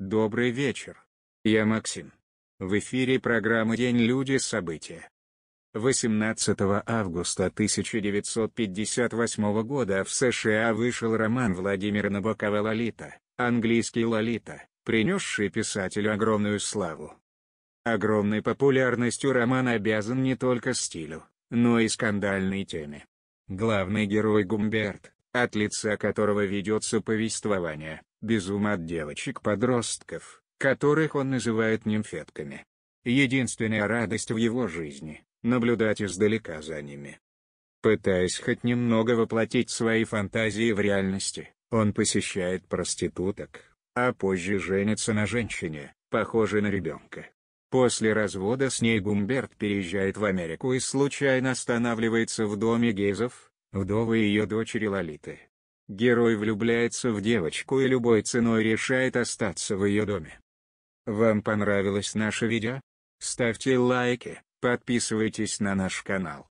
Добрый вечер. Я Максим. В эфире программа «День люди. События». 18 августа 1958 года в США вышел роман Владимира Набокова «Лолита», английский «Лолита», принесший писателю огромную славу. Огромной популярностью роман обязан не только стилю, но и скандальной теме. Главный герой Гумберт, от лица которого ведется повествование, без ума от девочек-подростков, которых он называет нимфетками. Единственная радость в его жизни — наблюдать издалека за ними. Пытаясь хоть немного воплотить свои фантазии в реальности, он посещает проституток, а позже женится на женщине, похожей на ребенка. После развода с ней Гумберт переезжает в Америку и случайно останавливается в доме Гейзов, вдовы ее дочери Лолиты. Герой влюбляется в девочку и любой ценой решает остаться в ее доме. Вам понравилось наше видео? Ставьте лайки, подписывайтесь на наш канал.